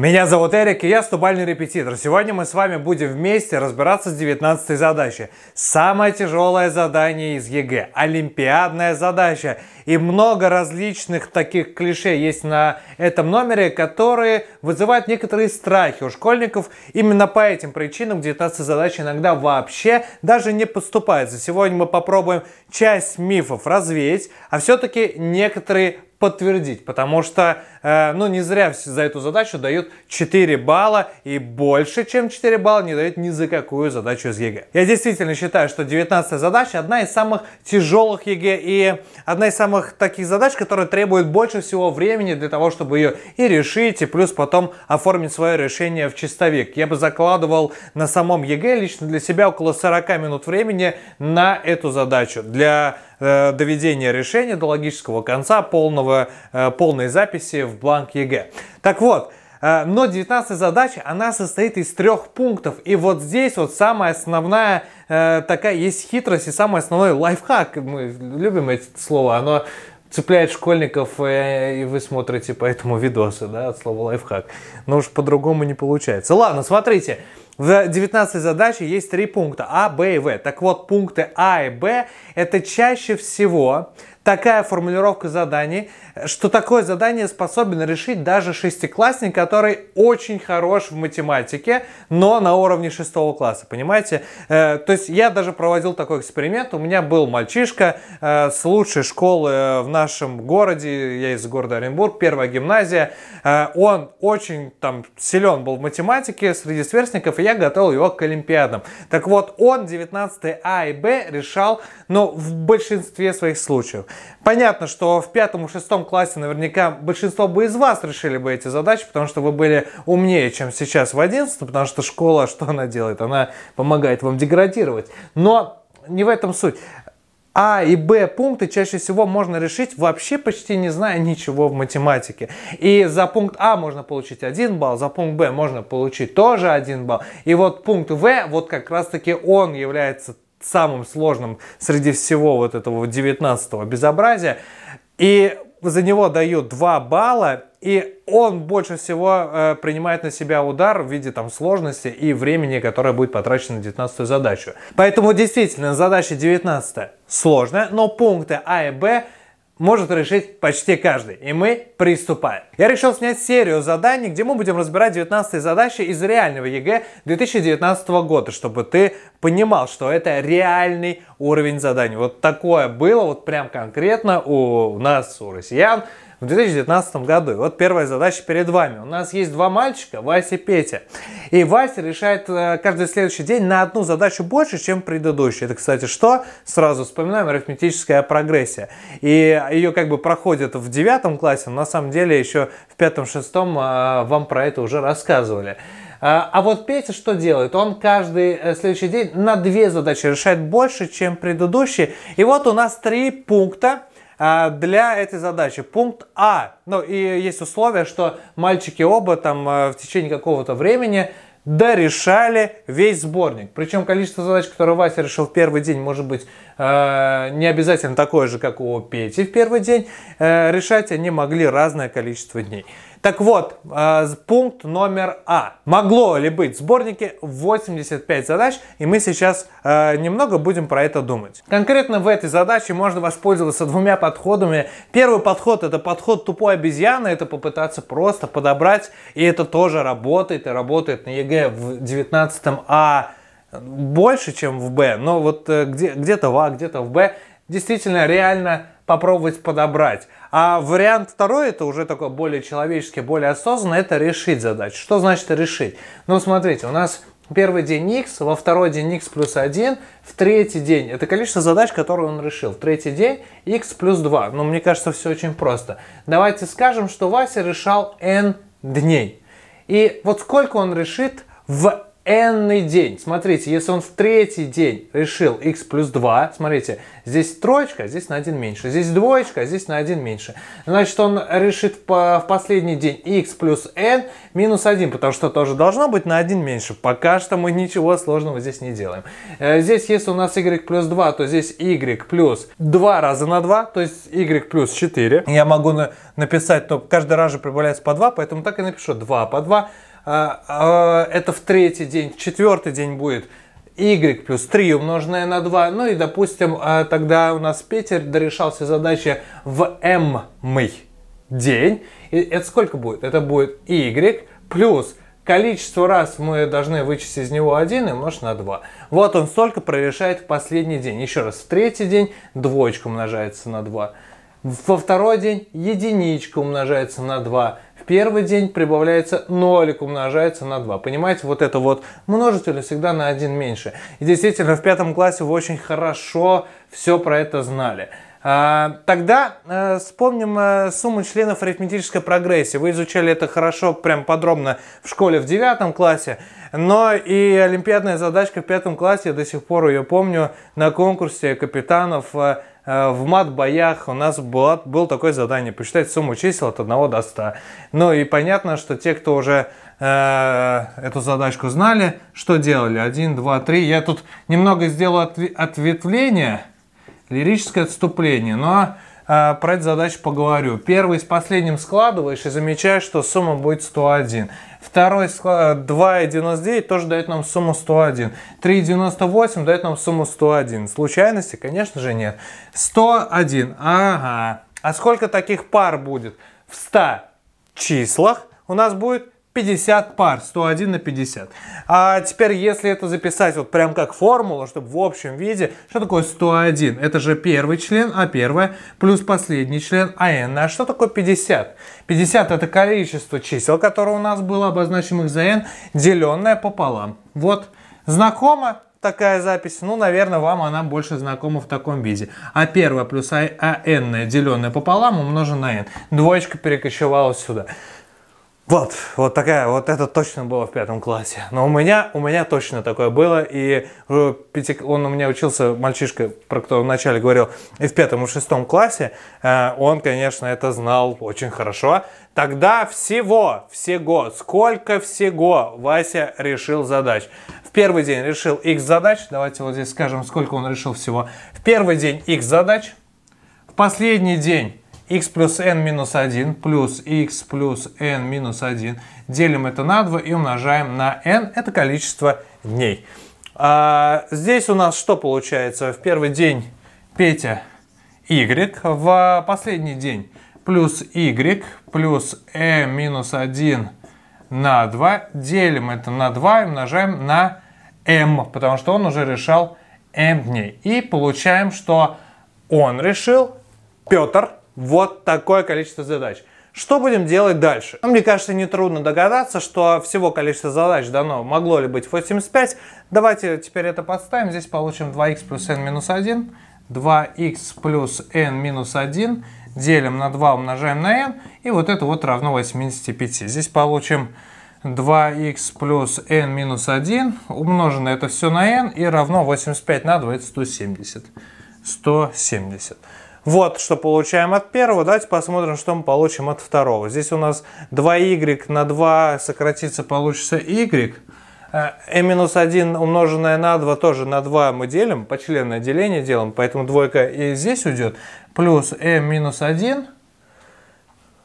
Меня зовут Эрик, и я стубальный репетитор. Сегодня мы с вами будем вместе разбираться с 19 задачей. Самое тяжелое задание из ЕГЭ. Олимпиадная задача. И много различных таких клише есть на этом номере, которые вызывают некоторые страхи у школьников. Именно по этим причинам 19 задач иногда вообще даже не поступается. Сегодня мы попробуем часть мифов развеять, а все-таки некоторые подтвердить, потому что, э, ну, не зря за эту задачу дают 4 балла, и больше, чем 4 балла не дают ни за какую задачу из ЕГЭ. Я действительно считаю, что 19 задача одна из самых тяжелых ЕГЭ и одна из самых таких задач, которая требует больше всего времени для того, чтобы ее и решить, и плюс потом оформить свое решение в чистовик. Я бы закладывал на самом ЕГЭ лично для себя около 40 минут времени на эту задачу. Для Э, доведения решения до логического конца, полного, э, полной записи в бланк ЕГЭ. Так вот, э, но 19 задача, она состоит из трех пунктов. И вот здесь вот самая основная такая есть хитрость и самый основной лайфхак. Мы любим эти слова, оно цепляет школьников, и вы смотрите поэтому видосы, да, от слова лайфхак. Но уж по-другому не получается. Ладно, смотрите. В 19 задаче есть три пункта А, Б и В. Так вот, пункты А и Б это чаще всего такая формулировка заданий, что такое задание способен решить даже шестиклассник, который очень хорош в математике, но на уровне шестого класса, понимаете? Э, то есть я даже проводил такой эксперимент, у меня был мальчишка э, с лучшей школы э, в нашем городе, я из города Оренбург, первая гимназия, он очень там силен был в математике среди сверстников, и я готовил его к Олимпиадам. Так вот, он 19 А и Б решал, но ну, в большинстве своих случаев. Понятно, что в пятом и шестом классе наверняка большинство бы из вас решили бы эти задачи, потому что вы были умнее, чем сейчас в 11, потому что школа, что она делает? Она помогает вам деградировать. Но не в этом суть. А и Б пункты чаще всего можно решить вообще почти не зная ничего в математике. И за пункт А можно получить 1 балл, за пункт Б можно получить тоже 1 балл. И вот пункт В, вот как раз таки он является самым сложным среди всего вот этого 19 безобразия. И за него дают 2 балла, и он больше всего э, принимает на себя удар в виде там сложности и времени, которое будет потрачено на 19 задачу. Поэтому действительно задача 19 сложная, но пункты А и Б может решить почти каждый. И мы приступаем. Я решил снять серию заданий, где мы будем разбирать 19 задачи из реального ЕГЭ 2019 года, чтобы ты понимал, что это реальный уровень заданий. Вот такое было вот прям конкретно у нас, у россиян, в 2019 году. И вот первая задача перед вами. У нас есть два мальчика, Вася и Петя. И Вася решает э, каждый следующий день на одну задачу больше, чем предыдущая. Это, кстати, что? Сразу вспоминаем арифметическая прогрессия. И ее как бы проходят в девятом классе, но на самом деле еще в пятом-шестом э, вам про это уже рассказывали. А, а вот Петя что делает? Он каждый э, следующий день на две задачи решает больше, чем предыдущие. И вот у нас три пункта а, для этой задачи. Пункт А. Ну и есть условие, что мальчики оба там э, в течение какого-то времени дорешали весь сборник. Причем количество задач, которые Вася решил в первый день, может быть э, не обязательно такое же, как у Пети в первый день. Э, решать они могли разное количество дней. Так вот, э, пункт номер А. Могло ли быть в сборнике 85 задач, и мы сейчас э, немного будем про это думать. Конкретно в этой задаче можно воспользоваться двумя подходами. Первый подход это подход тупой обезьяны, это попытаться просто подобрать, и это тоже работает, и работает на ЕГЭ в 19 А э, больше, чем в Б, но вот где, где-то в А, где-то в Б, действительно реально попробовать подобрать. А вариант второй, это уже такой более человеческий, более осознанный, это решить задачу. Что значит решить? Ну, смотрите, у нас первый день x, во второй день x плюс 1, в третий день, это количество задач, которые он решил, в третий день x плюс 2. Ну, мне кажется, все очень просто. Давайте скажем, что Вася решал n дней. И вот сколько он решит в n день. Смотрите, если он в третий день решил x плюс 2, смотрите, здесь троечка, а здесь на один меньше, здесь двоечка, а здесь на один меньше. Значит, он решит в последний день x плюс n минус 1, потому что тоже должно быть на один меньше. Пока что мы ничего сложного здесь не делаем. Э, здесь, если у нас y плюс 2, то здесь y плюс 2 раза на 2, то есть y плюс 4. Я могу написать, то каждый раз же прибавляется по 2, поэтому так и напишу 2 по 2 а, а, это в третий день, в четвертый день будет y плюс 3 умноженное на 2. Ну и, допустим, а, тогда у нас Петер дорешался задача в m день. И это сколько будет? Это будет y плюс количество раз мы должны вычесть из него 1 и умножить на 2. Вот он столько прорешает в последний день. Еще раз, в третий день двоечка умножается на 2. Во второй день единичка умножается на 2 первый день прибавляется нолик, умножается на 2. Понимаете, вот это вот множитель всегда на 1 меньше. И действительно, в пятом классе вы очень хорошо все про это знали. А, тогда э, вспомним э, сумму членов арифметической прогрессии. Вы изучали это хорошо, прям подробно в школе в девятом классе, но и олимпиадная задачка в пятом классе, я до сих пор ее помню, на конкурсе капитанов э, Э, в мат-боях у нас было, было такое задание, посчитать сумму чисел от 1 до 100. Ну и понятно, что те, кто уже э, эту задачку знали, что делали? 1, 2, 3. Я тут немного сделаю от, ответвление, лирическое отступление, но э, про эту задачу поговорю. Первый с последним складываешь и замечаешь, что сумма будет 101. Второй 2,99 тоже дает нам сумму 101. 3,98 дает нам сумму 101. Случайности, конечно же, нет. 101. Ага. А сколько таких пар будет? В 100 числах у нас будет 50 пар, 101 на 50. А теперь, если это записать вот прям как формула, чтобы в общем виде, что такое 101? Это же первый член, а первое, плюс последний член, а n. А что такое 50? 50 это количество чисел, которое у нас было, обозначенных за n, деленное пополам. Вот, знакомо? такая запись, ну, наверное, вам она больше знакома в таком виде. А первое плюс а, а n, деленное пополам, умножено на n. Двоечка перекочевала сюда. Вот, вот такая, вот это точно было в пятом классе. Но у меня, у меня точно такое было, и э, он у меня учился, мальчишка, про кто вначале говорил, и в пятом, и в шестом классе, э, он, конечно, это знал очень хорошо. Тогда всего, всего, сколько всего Вася решил задач. В первый день решил x задач, давайте вот здесь скажем, сколько он решил всего. В первый день x задач, в последний день x плюс n минус 1 плюс x плюс n минус 1. Делим это на 2 и умножаем на n. Это количество дней. А здесь у нас что получается? В первый день Петя y, в последний день плюс y плюс e минус 1 на 2. Делим это на 2 и умножаем на m, потому что он уже решал m дней. И получаем, что он решил, Петр, вот такое количество задач. Что будем делать дальше? Ну, мне кажется, нетрудно догадаться, что всего количество задач дано могло ли быть 85. Давайте теперь это подставим. Здесь получим 2х плюс n минус 1. 2х плюс n минус 1 делим на 2, умножаем на n. И вот это вот равно 85. Здесь получим 2х плюс n минус 1 умноженное это все на n и равно 85 на 2, это 170. 170. Вот что получаем от первого. Давайте посмотрим, что мы получим от второго. Здесь у нас 2y на 2 сократится, получится y. Э, m-1 умноженное на 2 тоже на 2 мы делим, почленное деление делаем, поэтому двойка и здесь уйдет. Плюс m-1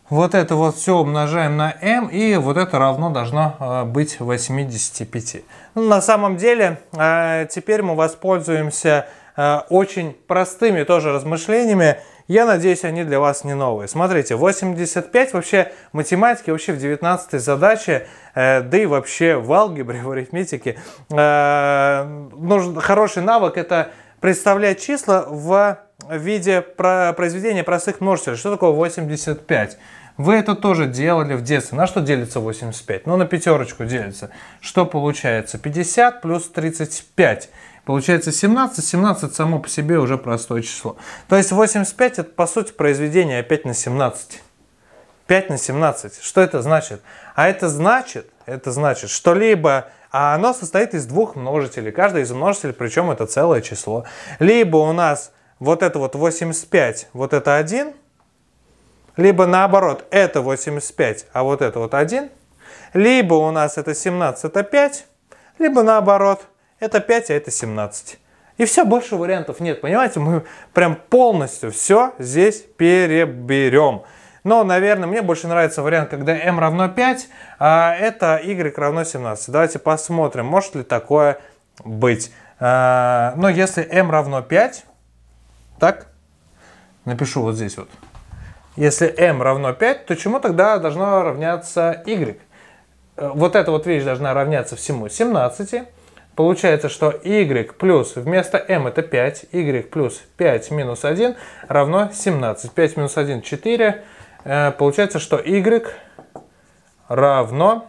вот это вот все умножаем на m, и вот это равно должно э, быть 85. Ну, на самом деле, э, теперь мы воспользуемся Э, очень простыми тоже размышлениями. Я надеюсь, они для вас не новые. Смотрите, 85 вообще математики, вообще в 19 задаче, э, да и вообще в алгебре, в арифметике, э, нужен хороший навык – это представлять числа в виде произведения простых множителей. Что такое 85? Вы это тоже делали в детстве. На что делится 85? Ну, на пятерочку делится. Что получается? 50 плюс 35. Получается 17. 17 само по себе уже простое число. То есть 85 это по сути произведение опять на 17. 5 на 17. Что это значит? А это значит, это значит, что либо а оно состоит из двух множителей. Каждый из множителей, причем это целое число. Либо у нас вот это вот 85, вот это 1, либо наоборот, это 85, а вот это вот 1, либо у нас это 17, это 5, либо наоборот, это 5, а это 17. И все, больше вариантов нет, понимаете? Мы прям полностью все здесь переберем. Но, наверное, мне больше нравится вариант, когда m равно 5, а это y равно 17. Давайте посмотрим, может ли такое быть. А, но если m равно 5, так, напишу вот здесь вот. Если m равно 5, то чему тогда должно равняться y? Э, вот эта вот вещь должна равняться всему 17. Получается, что y плюс вместо m это 5, y плюс 5 минус 1 равно 17. 5 минус 1 4. Э, получается, что y равно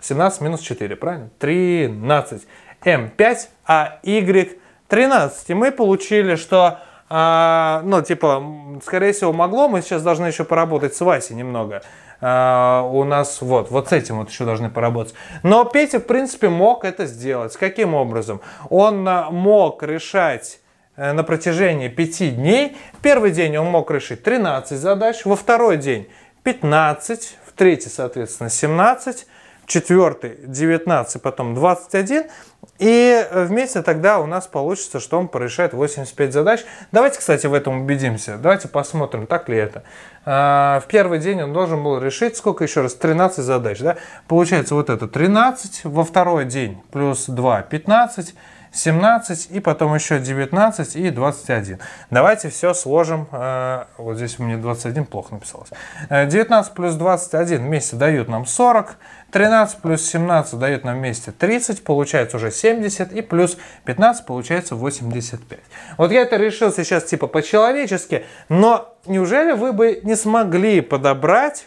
17 минус 4, правильно? 13. m 5, а y 13. И мы получили, что а, ну, типа, скорее всего, могло. Мы сейчас должны еще поработать с Васей немного. А, у нас вот, вот с этим вот еще должны поработать. Но Петя, в принципе, мог это сделать. Каким образом? Он а, мог решать э, на протяжении пяти дней. В первый день он мог решить 13 задач, во второй день 15, в третий, соответственно, 17, четвертый 19, потом 21. И э, вместе тогда у нас получится, что он порешает 85 задач. Давайте, кстати, в этом убедимся. Давайте посмотрим, так ли это. А, в первый день он должен был решить, сколько еще раз, 13 задач. Да? Получается вот это 13, во второй день плюс 2, 15. 17 и потом еще 19 и 21. Давайте все сложим. Э, вот здесь мне 21 плохо написалось. 19 э, плюс 21 вместе дают нам 40. 13 плюс 17 дает нам вместе 30, получается уже 70, и плюс 15 получается 85. Вот я это решил сейчас типа по-человечески, но неужели вы бы не смогли подобрать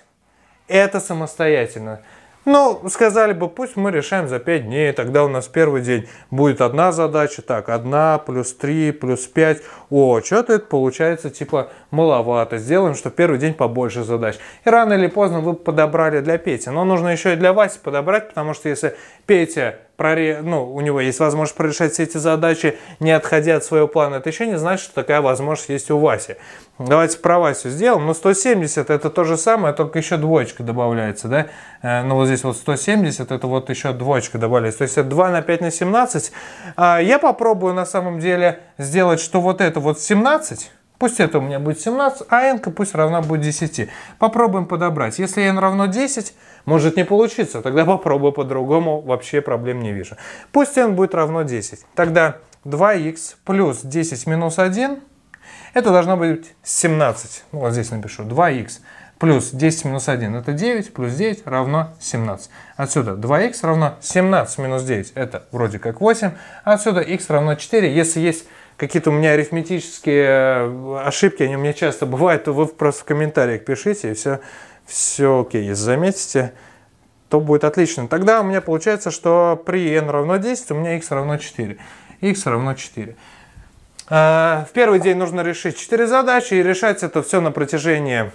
это самостоятельно? Ну, сказали бы, пусть мы решаем за 5 дней, тогда у нас первый день будет одна задача, так, одна плюс 3 плюс 5, о, что-то это получается типа маловато, сделаем, что первый день побольше задач. И рано или поздно вы подобрали для Пети, но нужно еще и для Васи подобрать, потому что если Петя проре... ну, у него есть возможность прорешать все эти задачи, не отходя от своего плана, это еще не значит, что такая возможность есть у Васи. Давайте про Васю сделаем. Ну, 170 это то же самое, только еще двоечка добавляется, да? Э, ну, вот здесь вот 170, это вот еще двоечка добавляется. То есть это 2 на 5 на 17. А я попробую на самом деле сделать, что вот это вот 17, Пусть это у меня будет 17, а n пусть равна будет 10. Попробуем подобрать. Если n равно 10, может не получиться. Тогда попробую по-другому, вообще проблем не вижу. Пусть n будет равно 10. Тогда 2x плюс 10 минус 1, это должно быть 17. Ну, вот здесь напишу 2x плюс 10 минус 1 это 9, плюс 9 равно 17. Отсюда 2х равно 17 минус 9 это вроде как 8. Отсюда х равно 4. Если есть какие-то у меня арифметические э, ошибки, они у меня часто бывают, то вы просто в комментариях пишите, и все, все окей, если заметите, то будет отлично. Тогда у меня получается, что при n равно 10 у меня х равно 4. х равно 4. Э, в первый день нужно решить 4 задачи, и решать это все на протяжении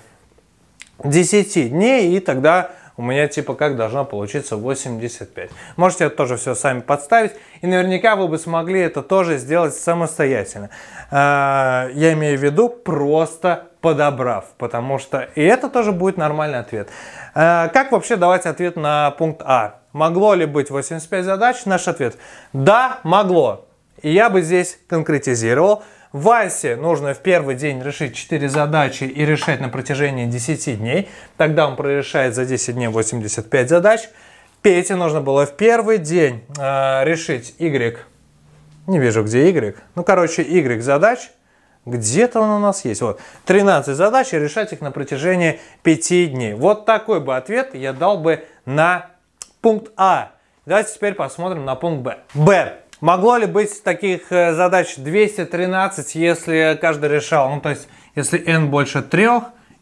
10 дней, и тогда у меня типа как должно получиться 85. Можете это тоже все сами подставить, и наверняка вы бы смогли это тоже сделать самостоятельно. А, я имею в виду просто подобрав, потому что и это тоже будет нормальный ответ. А, как вообще давать ответ на пункт А? Могло ли быть 85 задач? Наш ответ – да, могло. И я бы здесь конкретизировал – Васе нужно в первый день решить 4 задачи и решать на протяжении 10 дней. Тогда он прорешает за 10 дней 85 задач. Пете нужно было в первый день э, решить Y. Не вижу, где Y. Ну, короче, Y задач. Где-то он у нас есть. Вот. 13 задач и решать их на протяжении 5 дней. Вот такой бы ответ я дал бы на пункт А. Давайте теперь посмотрим на пункт Б. Б. Могло ли быть таких э, задач 213, если каждый решал? Ну, то есть, если n больше 3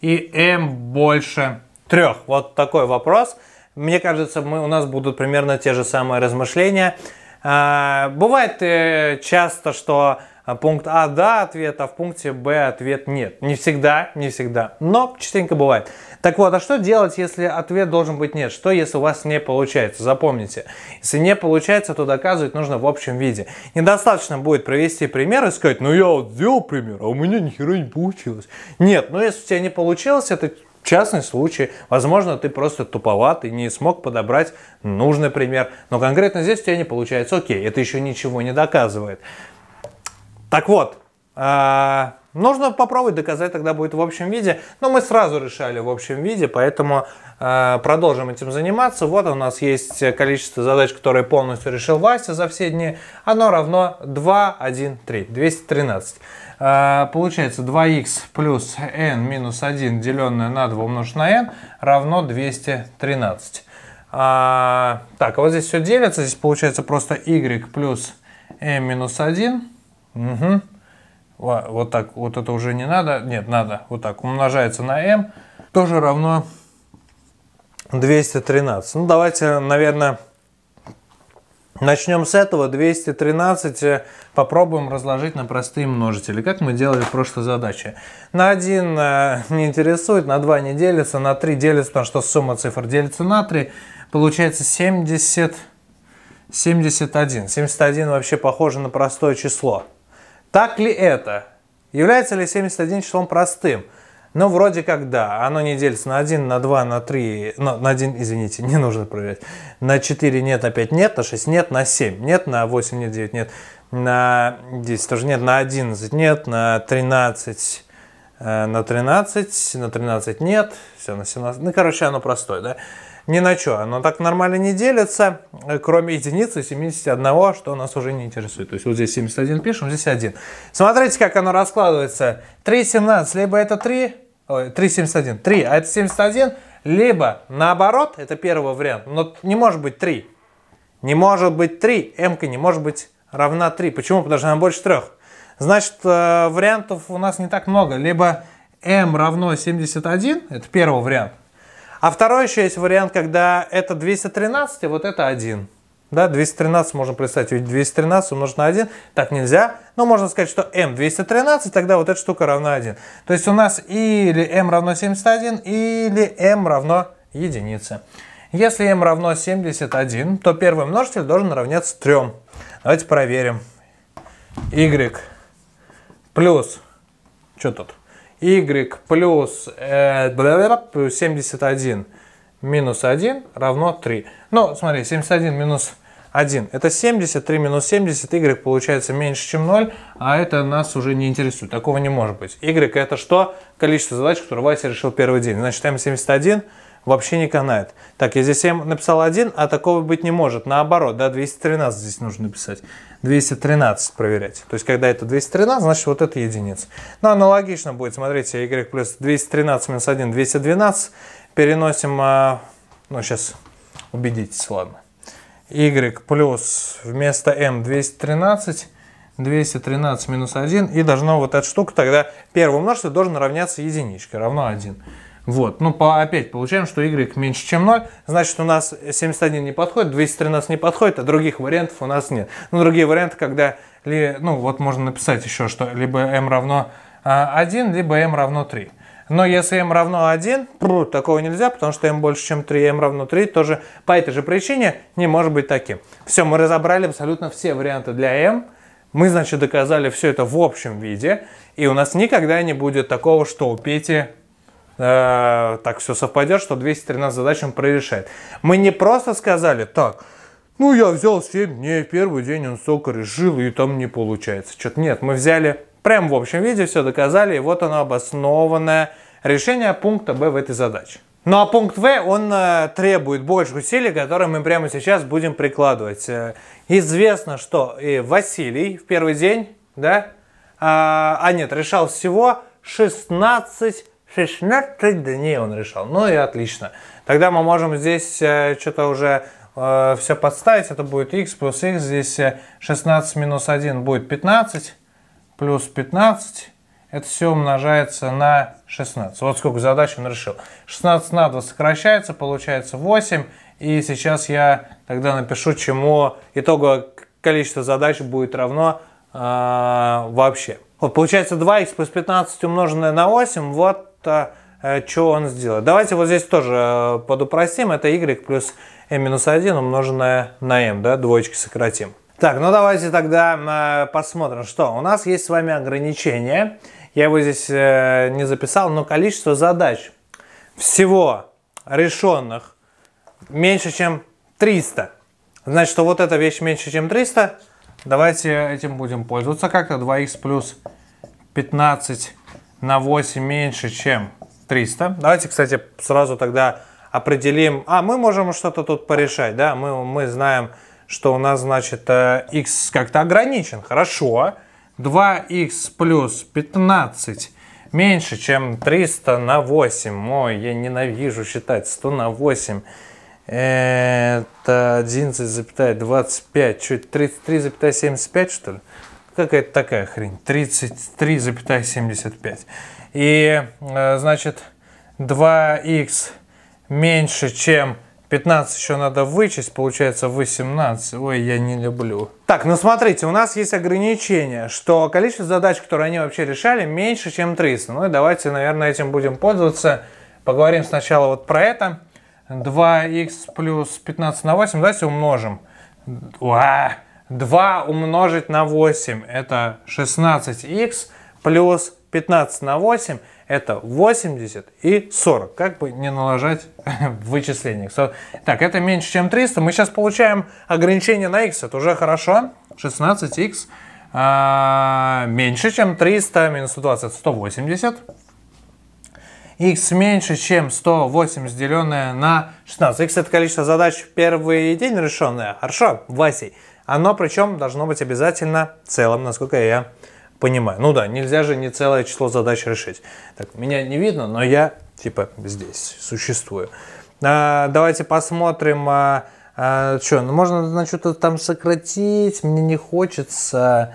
и m больше 3. Вот такой вопрос. Мне кажется, мы, у нас будут примерно те же самые размышления. А, бывает э, часто, что а пункт А да, ответ, а в пункте Б ответ нет. Не всегда, не всегда, но частенько бывает. Так вот, а что делать, если ответ должен быть нет? Что, если у вас не получается? Запомните, если не получается, то доказывать нужно в общем виде. Недостаточно будет провести пример и сказать, ну я вот сделал пример, а у меня ни хера не получилось. Нет, ну если у тебя не получилось, это частный случай. Возможно, ты просто туповат и не смог подобрать нужный пример. Но конкретно здесь у тебя не получается. Окей, это еще ничего не доказывает. Так вот, э, нужно попробовать доказать, тогда будет в общем виде. Но мы сразу решали в общем виде, поэтому э, продолжим этим заниматься. Вот у нас есть количество задач, которые полностью решил Вася за все дни. Оно равно 2, 1, 3, 213. Получается 2х плюс n минус 1, деленное на 2 умножить на n, равно 213. Э, а, так, вот здесь все делится. Здесь получается просто y плюс m минус 1 Угу. Вот так, вот это уже не надо. Нет, надо. Вот так умножается на m. Тоже равно 213. Ну, давайте, наверное, начнем с этого. 213 э, попробуем разложить на простые множители, как мы делали в прошлой задаче. На 1 э, не интересует, на 2 не делится, на 3 делится, потому что сумма цифр делится на 3. Получается 70, 71. 71 вообще похоже на простое число. Так ли это? Является ли 71 числом простым? Ну, вроде как да. Оно не делится на 1, на 2, на 3, ну, на 1, извините, не нужно проверять. На 4 нет, на 5 нет, на 6 нет, на 7 нет, на 8 нет, 9 нет, на 10 тоже нет, на 11 нет, на 13 э, на 13, на 13 нет, все, на 17. Ну, короче, оно простое, да? ни на что. Оно так нормально не делится, э, кроме единицы 71, что нас уже не интересует. То есть вот здесь 71 пишем, здесь 1. Смотрите, как оно раскладывается. 3,17, либо это 3, ой, 3,71, 3, а это 71, либо наоборот, это первый вариант, но не может быть 3. Не может быть 3, m не может быть равна 3. Почему? Потому что она больше 3. Значит, э, вариантов у нас не так много. Либо m равно 71, это первый вариант, а второй еще есть вариант, когда это 213, вот это 1. Да, 213 можно представить, ведь 213 умножить на 1, так нельзя. Но можно сказать, что m 213, тогда вот эта штука равна 1. То есть у нас или m равно 71, или m равно единице. Если m равно 71, то первый множитель должен равняться 3. Давайте проверим. y плюс, что тут, y плюс, 71 э, минус 1 равно 3. Ну, смотри, 71 минус 1 это 73 минус 70, y получается меньше, чем 0, а это нас уже не интересует, такого не может быть. y это что? Количество задач, которые Вася решил первый день. Значит, m71 вообще не канает. Так, я здесь m написал 1, а такого быть не может. Наоборот, да, 213 здесь нужно написать. 213 проверять. То есть, когда это 213, значит, вот это единица. Ну, аналогично будет, смотрите, y плюс 213 минус 1, 212. Переносим, а, ну, сейчас убедитесь, ладно. y плюс вместо m 213 213 минус 1, и должно вот эта штука тогда, первое множество должен равняться единичке, равно 1. Вот, ну по, опять получаем, что y меньше, чем 0, значит у нас 71 не подходит, 213 не подходит, а других вариантов у нас нет. Ну, другие варианты, когда, ли, ну вот можно написать еще, что либо m эм равно 1, а, либо m эм равно 3. Но если m эм равно 1, пру, такого нельзя, потому что m больше, чем 3, m равно 3 тоже по этой же причине не может быть таким. Все, мы разобрали абсолютно все варианты для m. Мы, значит, доказали все это в общем виде. И у нас никогда не будет такого, что у Пети Э, так все совпадет, что 213 задач он прорешает. Мы не просто сказали, так, ну я взял 7 дней, первый день он столько решил, и там не получается. Что-то нет, мы взяли прям в общем виде, все доказали, и вот оно обоснованное решение пункта Б в этой задаче. Ну а пункт В, он э, требует больше усилий, которые мы прямо сейчас будем прикладывать. Э, известно, что и Василий в первый день, да, а, а нет, решал всего 16 16 дней он решал. Ну и отлично. Тогда мы можем здесь э, что-то уже э, все подставить. Это будет x плюс x. Здесь 16 э, минус 1 будет 15. Плюс 15. Это все умножается на 16. Вот сколько задач он решил. 16 на 2 сокращается, получается 8. И сейчас я тогда напишу, чему итоговое количество задач будет равно э, вообще. Вот получается 2х плюс 15 умноженное на 8. Вот что э, что он сделает. Давайте вот здесь тоже э, подупростим. Это y плюс m минус 1 умноженное на m, да, двоечки сократим. Так, ну давайте тогда э, посмотрим, что у нас есть с вами ограничение. Я его здесь не записал, но количество задач всего решенных меньше, чем 300. Значит, что вот эта вещь меньше, чем 300. Давайте этим будем пользоваться как-то. 2х плюс 15 на 8 меньше, чем 300. Давайте, кстати, сразу тогда определим. А, мы можем что-то тут порешать, да? Мы, мы знаем, что у нас, значит, x э, как-то ограничен. Хорошо. 2x плюс 15 меньше, чем 300 на 8. Ой, я ненавижу считать 100 на 8. Это 11,25, чуть 33,75, что ли? какая-то такая хрень, 33,75. И, э, значит, 2х меньше, чем 15 еще надо вычесть, получается 18. Ой, я не люблю. Так, ну смотрите, у нас есть ограничение, что количество задач, которые они вообще решали, меньше, чем 300. Ну и давайте, наверное, этим будем пользоваться. Поговорим сначала вот про это. 2х плюс 15 на 8, давайте умножим. Уа! 2 умножить на 8 это 16х плюс 15 на 8 это 80 и 40. Как бы не налажать в вычислениях. Так, это меньше, чем 300. Мы сейчас получаем ограничение на x. Это уже хорошо. 16 х а, меньше, чем 300. Минус 120 это 180. x меньше, чем 180, деленное на 16. x это количество задач в первый день решенное. Хорошо, Васей. Оно причем должно быть обязательно целым, насколько я понимаю. Ну да, нельзя же не целое число задач решить. Так, меня не видно, но я типа здесь существую. А, давайте посмотрим, а, а, что, ну можно на что-то там сократить, мне не хочется.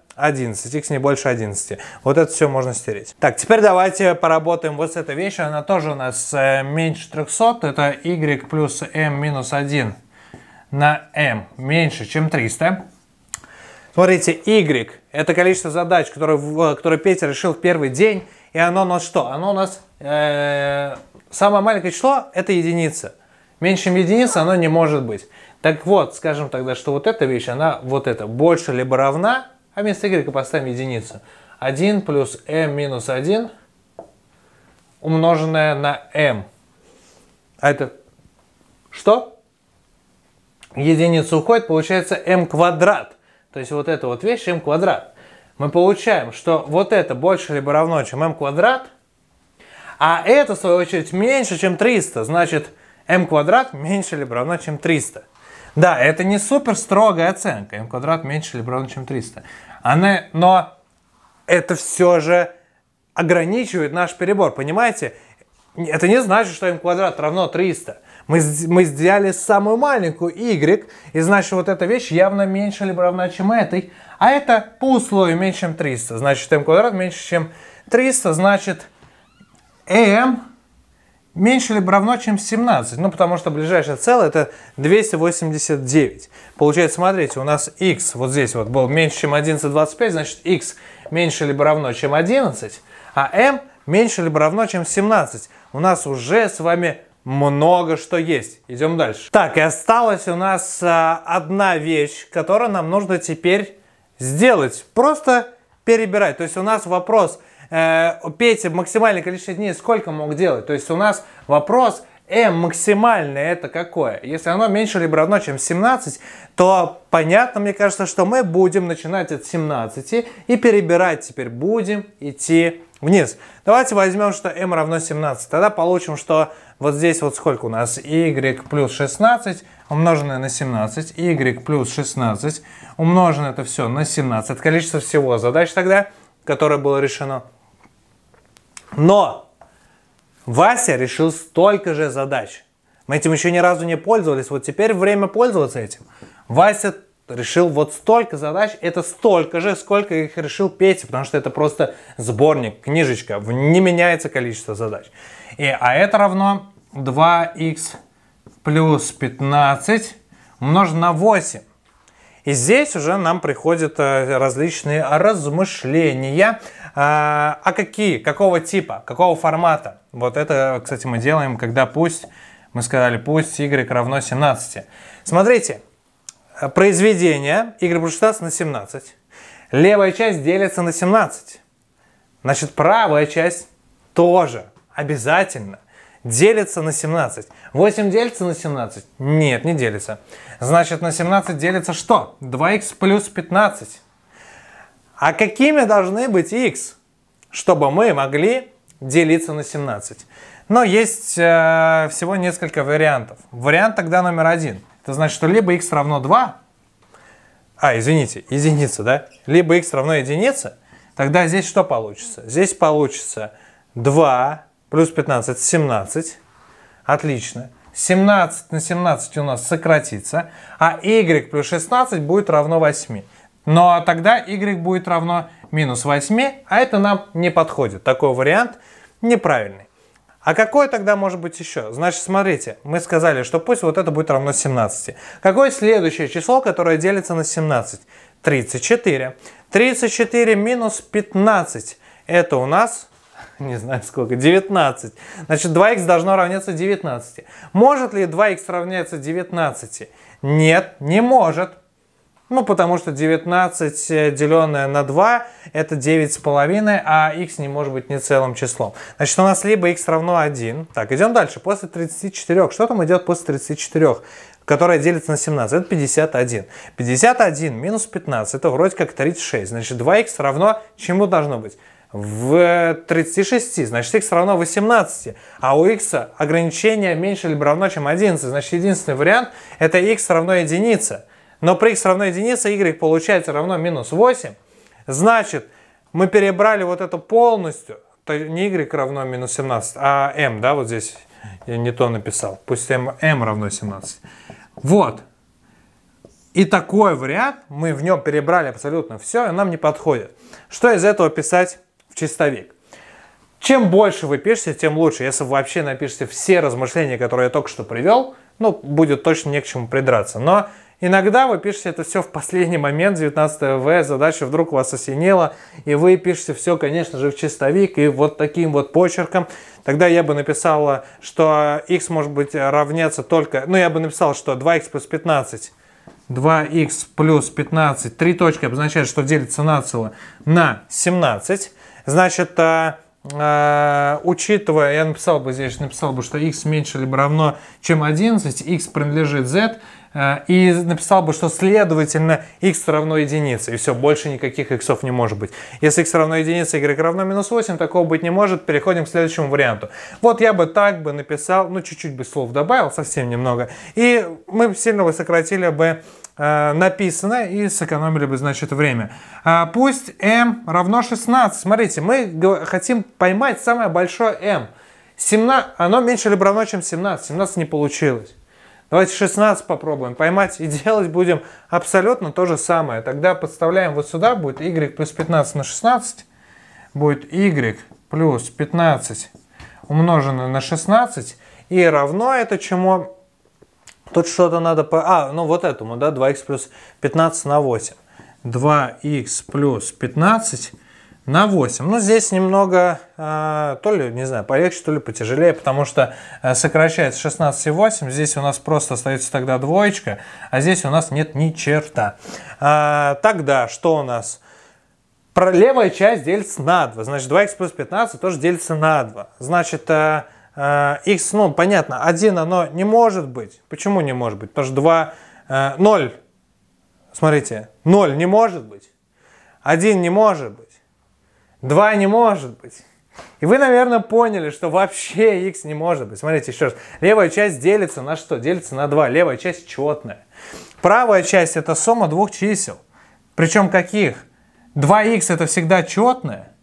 11, x не больше 11. Вот это все можно стереть. Так, теперь давайте поработаем вот с этой вещью. Она тоже у нас э, меньше 300. Это y плюс m минус 1 на m меньше, чем 300. Смотрите, y – это количество задач, которые, которые Петя решил в первый день. И оно у нас что? Оно у нас… Э, самое маленькое число – это единица. Меньше, чем единица, оно не может быть. Так вот, скажем тогда, что вот эта вещь, она вот эта, больше либо равна а вместо y поставим единицу. 1 плюс m минус 1 умноженное на m. А это что? Единица уходит, получается m квадрат. То есть вот эта вот вещь m квадрат. Мы получаем, что вот это больше либо равно, чем m квадрат, а это, в свою очередь, меньше, чем 300. Значит, m квадрат меньше либо равно, чем 300. Да, это не супер строгая оценка. М квадрат меньше Леброна, чем 300. Она, но это все же ограничивает наш перебор, понимаете? Это не значит, что М квадрат равно 300. Мы, мы сделали самую маленькую y, и значит вот эта вещь явно меньше либо равна, чем этой. А это по условию меньше, чем 300. Значит, М квадрат меньше, чем 300, значит, m меньше либо равно, чем 17. Ну, потому что ближайшее целое это 289. Получается, смотрите, у нас x вот здесь вот был меньше, чем 11,25, значит, x меньше либо равно, чем 11, а m меньше либо равно, чем 17. У нас уже с вами много что есть. Идем дальше. Так, и осталась у нас а, одна вещь, которую нам нужно теперь сделать. Просто перебирать. То есть у нас вопрос – э, Петя максимальное количество дней сколько мог делать? То есть у нас вопрос m максимальное это какое? Если оно меньше либо равно, чем 17, то понятно, мне кажется, что мы будем начинать от 17 и перебирать теперь будем идти вниз. Давайте возьмем, что m равно 17. Тогда получим, что вот здесь вот сколько у нас? y плюс 16 умноженное на 17, y плюс 16 умножено это все на 17. Количество всего задач тогда, которое было решено. Но Вася решил столько же задач. Мы этим еще ни разу не пользовались, вот теперь время пользоваться этим. Вася решил вот столько задач, это столько же, сколько их решил Петя, потому что это просто сборник, книжечка, не меняется количество задач. И, а это равно 2х плюс 15 умножить на 8. И здесь уже нам приходят э, различные размышления. А, а какие, какого типа, какого формата? Вот это, кстати, мы делаем, когда пусть, мы сказали, пусть y равно 17. Смотрите, произведение y будет 16 на 17. Левая часть делится на 17. Значит, правая часть тоже обязательно – делится на 17. 8 делится на 17? Нет, не делится. Значит, на 17 делится что? 2х плюс 15. А какими должны быть х, чтобы мы могли делиться на 17? Но есть э, всего несколько вариантов. Вариант тогда номер один. Это значит, что либо х равно 2, а, извините, единица, да? Либо х равно единице, тогда здесь что получится? Здесь получится 2 Плюс 15, 17. Отлично. 17 на 17 у нас сократится, а y плюс 16 будет равно 8. Но ну, а тогда y будет равно минус 8, а это нам не подходит. Такой вариант неправильный. А какое тогда может быть еще? Значит, смотрите, мы сказали, что пусть вот это будет равно 17. Какое следующее число, которое делится на 17? 34. 34 минус 15. Это у нас не знаю сколько, 19. Значит, 2х должно равняться 19. Может ли 2х равняться 19? Нет, не может. Ну, потому что 19 э, деленное на 2 это 9,5, а x не может быть не целым числом. Значит, у нас либо x равно 1. Так, идем дальше. После 34. Что там идет после 34? которая делится на 17, это 51. 51 минус 15, это вроде как 36. Значит, 2х равно чему должно быть? в 36, значит x равно 18, а у x ограничение меньше либо равно, чем 11, значит единственный вариант это x равно единице. Но при x равно единице y получается равно минус 8, значит мы перебрали вот это полностью, то не y равно минус 17, а m, да, вот здесь я не то написал, пусть m, m равно 17. Вот. И такой вариант, мы в нем перебрали абсолютно все, и нам не подходит. Что из этого писать в чистовик. Чем больше вы пишете, тем лучше. Если вы вообще напишете все размышления, которые я только что привел, ну, будет точно не к чему придраться. Но иногда вы пишете это все в последний момент, 19 В, задача вдруг вас осенила, и вы пишете все, конечно же, в чистовик и вот таким вот почерком. Тогда я бы написала, что x может быть равняться только... Ну, я бы написал, что 2x плюс 15 2х плюс 15, три точки обозначает, что делится нацело на 17. Значит, а, а, учитывая, я написал бы здесь, написал бы, что x меньше либо равно, чем 11, x принадлежит z, Э, и написал бы, что следовательно x равно единице, и все, больше никаких x не может быть. Если x равно единице, y равно минус 8, такого быть не может, переходим к следующему варианту. Вот я бы так бы написал, ну чуть-чуть бы слов добавил, совсем немного, и мы сильно бы сократили бы э, написано и сэкономили бы, значит, время. А пусть m равно 16. Смотрите, мы хотим поймать самое большое m. 17, оно меньше либо равно, чем 17. 17 не получилось. Давайте 16 попробуем поймать и делать будем абсолютно то же самое. Тогда подставляем вот сюда, будет y плюс 15 на 16, будет y плюс 15 умноженное на 16, и равно это чему? Тут что-то надо... По... А, ну вот этому, да, 2 x плюс 15 на 8. 2 x плюс 15 на 8. Но ну, здесь немного, а, то ли, не знаю, полегче, то ли потяжелее, потому что э, сокращается 16,8. Здесь у нас просто остается тогда двоечка, а здесь у нас нет ни черта. А, тогда что у нас? про Левая часть делится на 2. Значит, 2х плюс 15 тоже делится на 2. Значит, x, э, э, ну, понятно, 1 оно не может быть. Почему не может быть? Потому что 2, 0, смотрите, 0 не может быть, 1 не может быть. Два не может быть. И вы, наверное, поняли, что вообще x не может быть. Смотрите еще раз. Левая часть делится на что? Делится на 2. Левая часть четная. Правая часть это сумма двух чисел. Причем каких? 2х это всегда четное,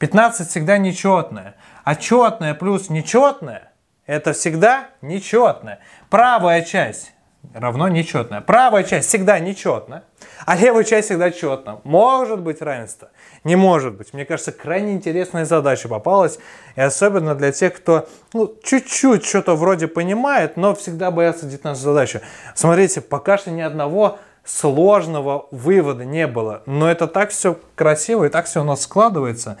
15 всегда нечетное. А четное плюс нечетное это всегда нечетное. Правая часть равно нечетное. Правая часть всегда нечетная, а левая часть всегда четна. Может быть равенство? Не может быть. Мне кажется, крайне интересная задача попалась. И особенно для тех, кто ну, чуть-чуть что-то вроде понимает, но всегда боятся детальную задачу. Смотрите, пока что ни одного сложного вывода не было. Но это так все красиво и так все у нас складывается.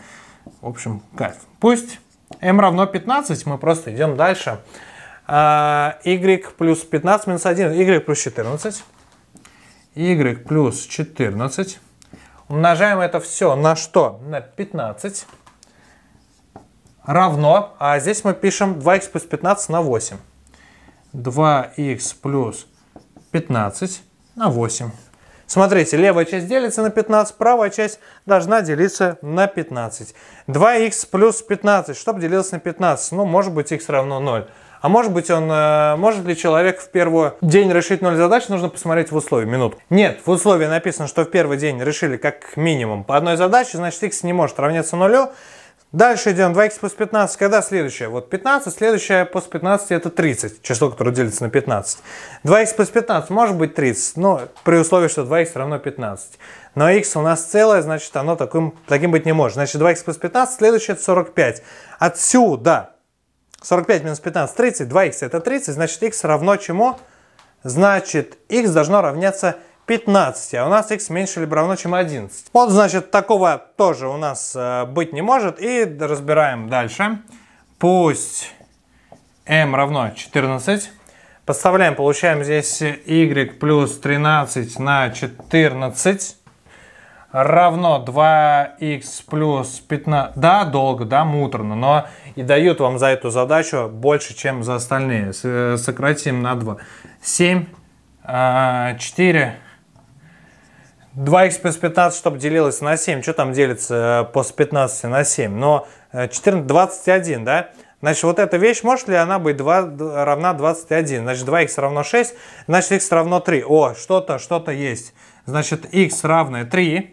В общем, кайф. Пусть m равно 15, мы просто идем дальше. А, y плюс 15 минус 1, y плюс 14, y плюс 14. Умножаем это все на что? На 15 равно, а здесь мы пишем 2 x плюс 15 на 8. 2 x плюс 15 на 8. Смотрите, левая часть делится на 15, правая часть должна делиться на 15. 2х плюс 15, чтобы делилось на 15? Ну, может быть, х равно 0. А может быть он, э, может ли человек в первый день решить ноль задач, нужно посмотреть в условии, минутку. Нет, в условии написано, что в первый день решили как минимум по одной задаче, значит x не может равняться нулю. Дальше идем 2х плюс 15, когда следующее? Вот 15, следующее после 15 это 30, число, которое делится на 15. 2х плюс 15 может быть 30, но при условии, что 2х равно 15. Но x у нас целое, значит оно таким, таким быть не может. Значит 2х плюс 15, следующее это 45. Отсюда 45 минус 15, 30, 2х это 30, значит х равно чему? Значит, х должно равняться 15, а у нас x меньше либо равно, чем 11. Вот, значит, такого тоже у нас э, быть не может. И разбираем дальше. Пусть m равно 14. Подставляем, получаем здесь y плюс 13 на 14 равно 2х плюс 15. Да, долго, да, муторно, но и дают вам за эту задачу больше, чем за остальные. Э, сократим на 2. 7, 4, 2х плюс 15, чтобы делилось на 7. Что там делится э, после 15 на 7? Но 14, э, 21, да? Значит, вот эта вещь, может ли она быть 2, равна 21? Значит, 2х равно 6, значит, х равно 3. О, что-то, что-то есть. Значит, х равное 3.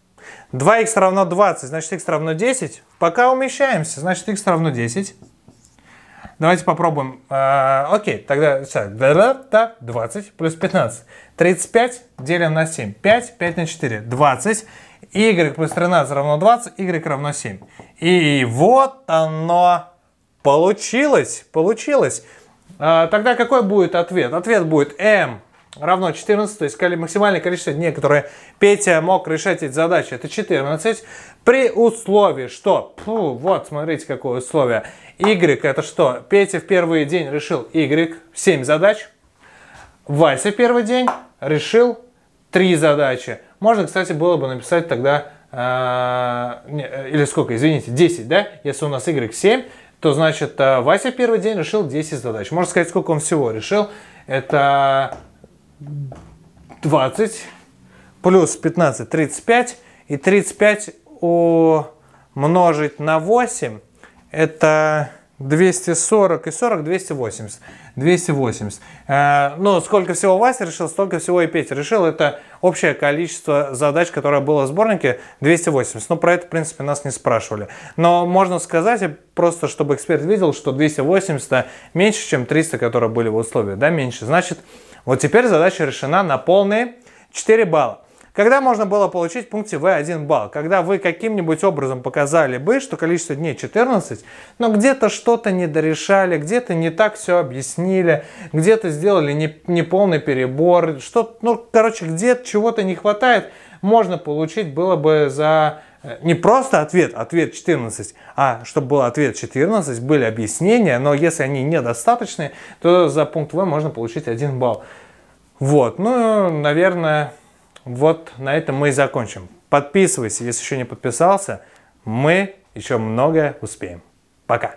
2х равно 20, значит х равно 10. Пока умещаемся, значит х равно 10. Давайте попробуем. А, окей, тогда так, 20 плюс 15. 35 делим на 7. 5, 5 на 4, 20. Y плюс 13 равно 20, Y равно 7. И вот оно получилось, получилось. А, тогда какой будет ответ? Ответ будет m равно 14, то есть максимальное количество дней, которые Петя мог решать эти задачи, это 14, при условии, что, фу, вот, смотрите, какое условие, Y это что, Петя в первый день решил Y 7 задач, Вася в первый день решил 3 задачи. Можно, кстати, было бы написать тогда, а, э, или сколько, извините, 10, да, если у нас Y 7, то значит э, Вася в первый день решил 10 задач. Можно сказать, сколько он всего решил. Это 20, плюс 15, 35, и 35 умножить на 8, это 240 и 40, 280. 280. но сколько всего Вася решил, столько всего и Петя решил. Это общее количество задач, которое было в сборнике, 280. но ну, про это, в принципе, нас не спрашивали. Но можно сказать, просто чтобы эксперт видел, что 280 меньше, чем 300, которые были в условии. Да, меньше. Значит, вот теперь задача решена на полные 4 балла. Когда можно было получить в пункте В 1 балл? Когда вы каким-нибудь образом показали бы, что количество дней 14, но где-то что-то недорешали, где-то не так все объяснили, где-то сделали неполный не перебор, что, ну, короче, где-то чего-то не хватает, можно получить было бы за Э, не просто ответ, ответ 14, а чтобы был ответ 14, были объяснения, но если они недостаточны, то за пункт В можно получить 1 балл. Вот, ну, наверное, вот на этом мы и закончим. Подписывайся, если еще не подписался. Мы еще многое успеем. Пока.